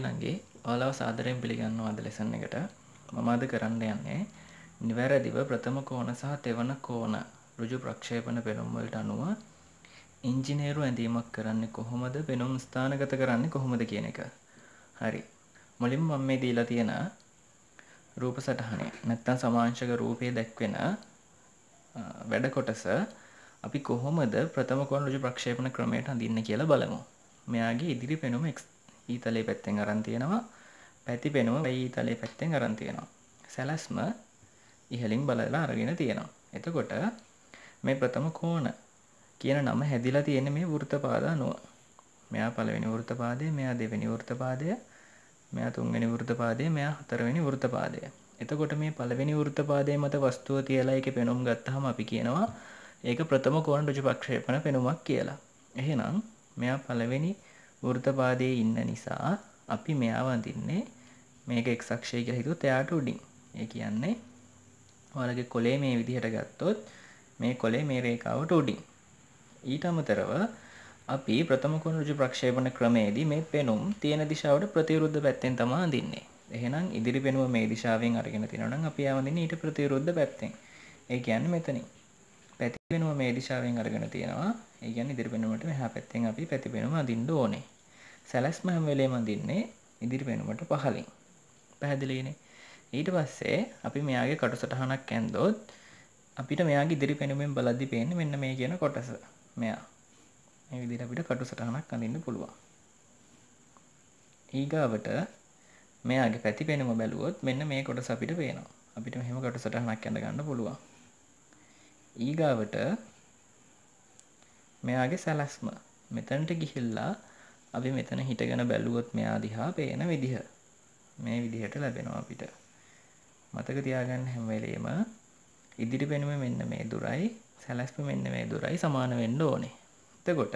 හරිනගේ ඕලව සාදරයෙන් පිළිගන්නවාද ලෙසන් එකට මමාද කරන්න යන්නේ නිවැරදිව ප්‍රථම කෝන සහ තෙවන කෝන රුජු ප්‍රක්ෂේපන පෙනුම්වලට අනුව ඉංජිනේරු ඇඳීමක් කරන්නේ කොහොමද පෙනුම් ස්ථානගත කරන්නේ කොහොමද කියන එක හරි මුලින් මම මේ දීලා තියෙන රූප සටහනේ නැත්තම් සමාංශක රූපයේ දැක්වෙන වැඩ කොටස අපි කොහොමද ප්‍රථම කෝණ රුජු ප්‍රක්ෂේපන ක්‍රමයට අඳින්න කියලා බලමු මෙයාගේ ඉදිරි පෙනුම එක්ස් ඊතලේ පැත්තෙන් අරන් තියෙනවා පැති පෙනුම ඊතලේ පැත්තෙන් අරන් තියෙනවා සැලැස්ම ඉහලින් බලලා අරගෙන තියෙනවා එතකොට මේ ප්‍රථම කෝණ කියන නම හැදිලා තියෙන මේ වෘතපාද අනුව මෙයා පළවෙනි වෘතපාදය මෙයා දෙවෙනි වෘතපාදය මෙයා තුන්වෙනි වෘතපාදය මෙයා හතරවෙනි වෘතපාදය එතකොට මේ පළවෙනි වෘතපාදය මත වස්තුව තියලා එක පෙනුම් ගත්තහම අපි කියනවා ඒක ප්‍රථම කෝණ රජු ප්‍රක්ෂේපණ පෙනුමක් කියලා. එහෙනම් මෙයා පළවෙනි වෘතපාදයේ ඉන්න නිසා අපි මෙයාව අඳින්නේ මේක එක්සක්ෂය කියලා හිතුවොත් එයාට උඩින්. ඒ කියන්නේ ඔයාලගේ කොලේ මේ විදිහට ගත්තොත් මේ කොලේ මේ රේඛාවට උඩින්. ඊට අමතරව අපි ප්‍රථම කෝණ ඍජු ප්‍රක්ෂේපණ ක්‍රමයේදී මේ පෙනුම් තියෙන දිශාවට ප්‍රතිවිරුද්ධ පැත්තෙන් තමයි අඳින්නේ. එහෙනම් ඉදිරි පෙනුම මේ දිශාවෙන් අරගෙන තිනවා නම් අපි ආවඳින්නේ ඊට ප්‍රතිවිරුද්ධ පැත්තෙන්. ඒ කියන්නේ මෙතනින්. පැති පෙනුම මේ දිශාවෙන් අරගෙන තියනවා. ඒ කියන්නේ ඉදිරි පෙනුමට මෙහා පැත්තෙන් අපි පැති පෙනුම අඳින්න ඕනේ. සැලැස්ම හැම වෙලේම අඳින්නේ ඉදිරි පෙනුමට පහලින්. පැහැදිලිනේ. ඊට පස්සේ අපි මෙයාගේ කටසටහනක් ඇන්දොත් අපිට මෙයාගේ ඉදිරි පෙනුමෙන් බලද්දි පේන්නේ මෙන්න මේ කියන කොටස. මෙයා. මේ විදිහට අපිට කටසටහනක් අඳින්න පුළුවන්. ඊගාවට මෙයාගේ පැති පෙනුම බැලුවොත් මෙන්න මේ කොටස අපිට පේනවා. අපිට මෙහෙම කටසටහනක් ඇඳ ගන්න පුළුවන්. ඊගාවට මෙයාගේ සැලැස්ම මෙතැන්ට ගිහිල්ලා අපි මෙතන හිටගෙන බැලුවොත් මෙයා දිහා පේන විදිහ මේ විදිහට ලැබෙනවා අපිට මතක තියාගන්න හැම්වෙලේම ඉදිරි පෙනුම මෙන්න මේ දුරයි සැලැස්ප මෙන්න මේ දුරයි සමාන වෙන්න ඕනේ එතකොට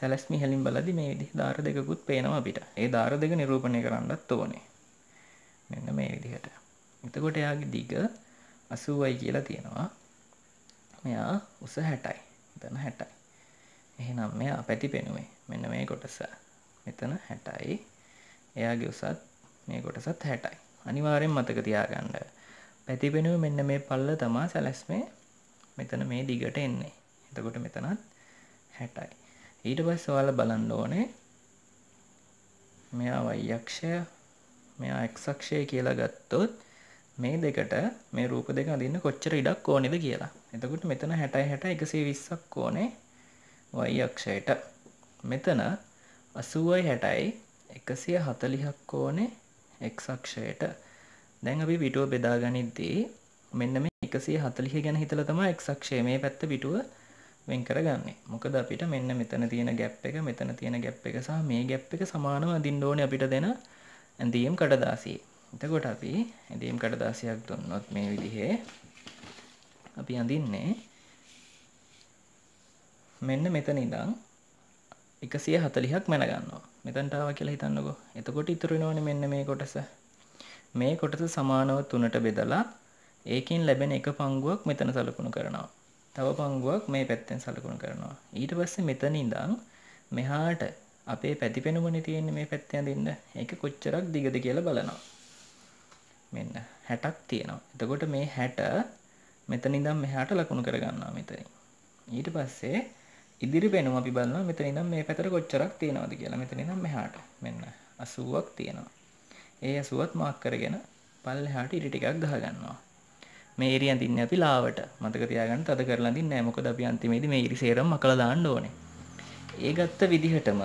සැලැස්මි හැලින් බලදි මේ විදිහ ධාර දෙකකුත් පේනවා අපිට ඒ ධාර දෙක නිරූපණය කරන්නත් ඕනේ මෙන්න මේ විදිහට එතකොට එයාගේ දිග අසුවයි කියලා තියෙනවා මෙයා උස හැටයි දන හැටයි එහෙනම් මෙයා පැති පෙනුමේ මෙන්න මේ කොටස මෙතන හැටයි එයාගේ උසත් මේ කොටසත් හැටයි අනිවාරයෙන් මතක තියාගන්න පැති පෙනුව මෙන්න මේ පල්ල තමා සැලැස්මේ මෙතන මේ දිගට එන්නේ එතකොට මෙතනත් හැටයි ඊට පස් ඔයාල බලන්න ඕනේ මෙයා වයියක්ෂය මෙයා එක්සක්ෂය කියලා ගත්තොත් මේ දෙකට මේ රූප දෙක අදින්න කොච්චර ඉඩක් ඕනෙද කියලා එතකොට මෙතන හැටයි හැට එකසේ විස්සක් ඕනේ y අක්ෂයට මෙතන අසුවයි හැටයි එකසිය හතලිහක් ඕනේ එක් අක්ෂයට දැන් අපි විටුව බෙදා ගනිද්දී මෙන්න මේ එකසිය හතලිහ ගැන හිතල තම එක්ක්ෂය මේ පැත්ත විටුව වෙන් කරගන්නේ මොකද අපිට මෙන්න මෙතන තියෙන ගැප් එක මෙතන තියෙන ගැප් එක සහ මේ ගැප් එක සමානව අදින්ඩෝන අපිට දෙන ඇඳීම් කඩදාසී එතකොට අපි ඇඳීම් කඩදාසියක් දුන්නොත් මේ විදිහේ අපි අඳින්නේ මෙන්න මෙතන ඉඳං එකසිය හතලිහක් මැනගන්නවා මෙතන්ටාව කියලා හිතන්නකෝ එතකොට ඉතුරුනෝන මෙන්න මේ කොටස මේ කොටස සමානව තුනට බෙදලා ඒකින් ලැබෙන එක පංගුවක් මෙතන සලකුණු කරනවා තව පංගුවක් මේ පැත්තෙන් සලකුණු කරනවා ඊට පස්සේ මෙතන ඉඳන් මෙහාට අපේ පැතිපෙනුමනේ තියෙන්නේ මේ පැත්ත ඇඳින්න ඒක කොච්චරක් දිගද කියලා බලනවා මෙන්න 60ක් තියෙනවා එතකොට මේ 60 මෙතන ඉඳන් මෙහාට ලකුණු කරගන්නවා මෙතනින් ඊට පස්සේ ඉදිරි පෙනුම අපි බලනවා මෙතන ඉඳන් මේ පැතර කොච්චරක් තියෙනවද කියලා මෙතන ඉඳන් මෙහාට මෙන්න 80ක් තියෙනවා ඒ 80ත් මාක් කරගෙන පල්ලෙහාට ඉරි ටිකක් ගහ ගන්නවා මේ ඉරි අඳින්නේ අපි ලාවට මතක තියාගන්න තද කරලා අඳින්නේ නැහැ මොකද අපි අන්තිමේදී මේ ඉරි සේරම මකලා දාන්න ඕනේ ඒ ගත්ත විදිහටම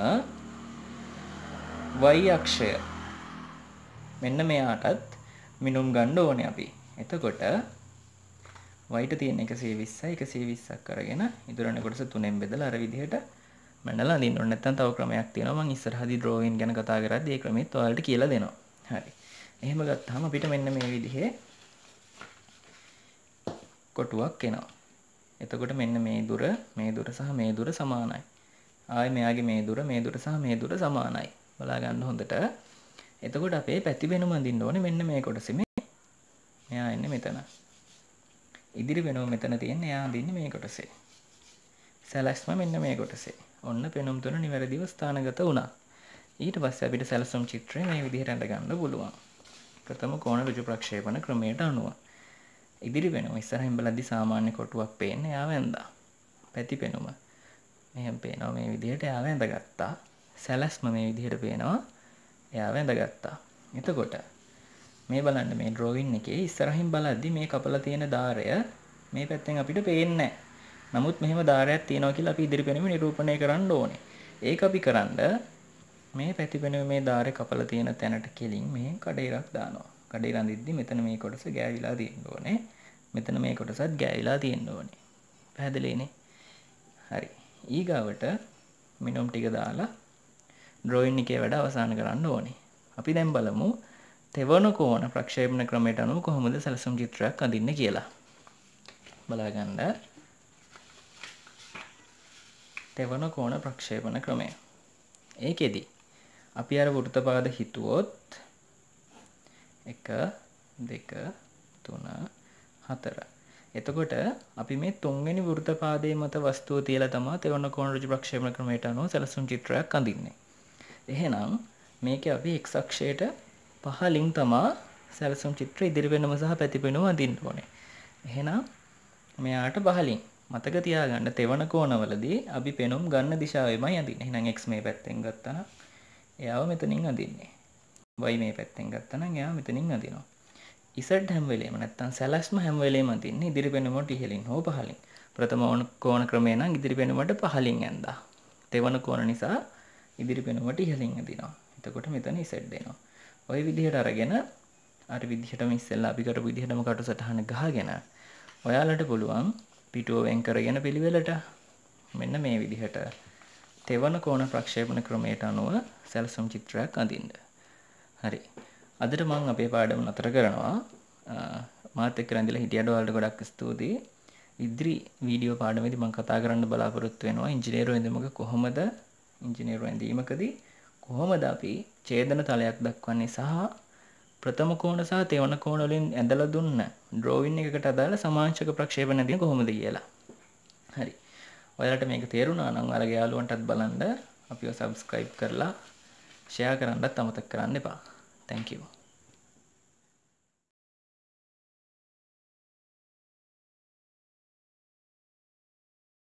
y අක්ෂය මෙන්න මෙයාටත් මිනුම් ගන්න ඕනේ අපි එතකොට වයිට තියෙන එකසේ විස්සයි එකසේ විස්සක් කරගෙන ඉදුරන කොටස තුනෙන් බෙදල අර විදිහට මැඩල අඳින්න ඕනේ නැත්නම් තව ක්‍රමයක් තියෙනවා මම ඉස්සරහදී drawing ගැන කතා කරද්දී ඒ ක්‍රමෙත් ඔයාලට කියලා දෙනවා හරි එහෙම ගත්තාම අපිට මෙන්න මේ විදිහේ කොටුවක් එනවා එතකොට මෙන්න මේ දුර මේ දුර සහ මේ දුර සමානයි ආය මෙයාගේ මේ දුර මේ දුර සහ මේ දුර සමානයි බලාගන්න හොඳට එතකොට අපේ පැති වෙනුම අඳින්න ඕනේ මෙන්න මේ කොටසෙ මෙයා එන්නේ මෙතන ඉදිරි වෙනුව මෙතන තියෙන එයා දින්න මේ කොටසේ. සැලැස්ම මෙන්න මේ කොටසේ ඔන්න පෙනුම් තුන නිවැරදිව ස්ථානගත වුණා. ඊට පස්සේ අපිට සැලසුම් චිත්‍රය මේ විදිහට අඳගන්න පුළුවන්. ප්‍රථම කෝණ ඍජු ප්‍රක්ෂේපණ ක්‍රමයට අනුව. ඉදිරි වෙනුව ඉස්සරහින් බලද්දි සාමාන්‍ය කොටුවක් පේන්න එයා වැන්දා. පැති පෙනුම. මෙහෙම පේනවා මේ විදිහට එයා වැඳගත්තා. සැලැස්ම මේ විදිහට පේනවා. එයා වැඳගත්තා. එතකොට මේ බලන්න මේ ඩ්‍රෝවින් එකේ ඉස්සරහින් බලද්දි මේ කපලා තියෙන ධාරය මේ පැත්තෙන් අපිට පේන්නේ නමුත් මෙහෙම ධාරයක් තියෙනවා කියලා අපි ඉදිරිපෙනුම නිරූපණය කරන්න ඕනේ. ඒක අපි කරන්න මේ පැතිපෙනුම මේ ධාරය කපලා තියෙන තැනට කෙලින් මේ කඩේරක් දානවා. කඩේ රඳිද්දි මෙතන මේ කොටස ගෑවිලා තියෙන්න ඕනේ. මෙතන මේ කොටසත් ගෑවිලා තියෙන්න ඕනේ. පැහැදිලිනේ? හරි. ඊගාවට මිනුම් ටික දාලා ඩ්‍රොයින් එකේ වැඩ අවසන් කරන්න ඕනේ. අපි දැන් බලමු තෙවන කෝණ ප්‍රක්ෂේපණ ක්‍රමයට අනුව කොහොමද සැලසුම් චිත්‍රයක් අඳින්න කියලා. බලාගන්න. තෙවන කෝණ ප්‍රක්ෂේපණ ක්‍රමය. ඒකෙදි අපි අර වෘත්තපාද හිතුවොත් 1 2 3 4 එතකොට අපි මේ තුන්වෙනි වෘත්තපාදයේ මත වස්තුව තියලා තමයි තෙවන කෝණ ඍජු ප්‍රක්ෂේපණ ක්‍රමයට අනුව සැලසුම් චිත්‍රයක් අඳින්නේ. එහෙනම් මේකේ අපි x අක්ෂයට පහලින් තමා සැලසුම් චිත්‍ර ඉදිරිවෙනම සහ පැතිපෙනුම අඳින්න ඕනේ. එහෙනම් මෙයාට පහලින් මතක තියාගන්න තෙවන කෝණවලදී අපි පෙනුම් ගන්න දිශාවෙමයි අඳින්නේ. එහෙනම් x මේ පැත්තෙන් ගත්තනම් එයාව මෙතනින් අඳින්නේ. y මේ පැත්තෙන් ගත්තනම් එයා මෙතනින් අඳිනවා. z හැම වෙලේම නැත්තම් සැලැස්ම හැම වෙලේම අඳින්නේ ඉදිරි පෙනුමට ඉහළින් හෝ පහළින්. ප්‍රථම කෝණ ක්‍රමය නම් ඉදිරි පෙනුමට පහළින් ඇඳා. තෙවන කෝණ නිසා ඉදිරි පෙනුමට ඉහළින් අඳිනවා. එතකොට මෙතන z එනවා. ඔය විදිහට අරගෙන අර විදිහටම ඉස්සෙල්ලා අපි කරපු විදිහටම කටු සටහන ගහගෙන ඔයාලට පුළුවන් පිටුව වෙන් කරගෙන පිළිවෙලට මෙන්න මේ විදිහට තෙවන කෝණ ප්‍රක්ෂේපණ ක්‍රමයට අනුව සැලසුම් චිත්‍රයක් අඳින්න. හරි. අදට මම අපේ පාඩම නතර කරනවා. මාත් එක්ක රැඳිලා හිටියට ඔයාලට ගොඩක් ස්තුතියි. ඉදිරි වීඩියෝ පාඩමේදී මම කතා කරන්න බලාපොරොත්තු වෙනවා ඉංජිනේරු ඇඳීමක කොහොමද ඉංජිනේරු ඇඳීමකදී කොහොමද අපි ඡේදන තලයක් දක්වන්නේ සහ ප්‍රථම කෝණ සහ තෙවන කෝණ වලින් ඇඳලා දුන්න ඩ්‍රෝවින් එකකට අදාළ සමාංශක ප්‍රක්ෂේපණ දෙන්නේ කොහොමද කියලා. හරි. ඔයාලට මේක තේරුණා නම් ඔයාලගේ යාළුවන්ටත් බලන්න අපිව subscribe කරලා share කරන්නත් අමතක කරන්න එපා. thank you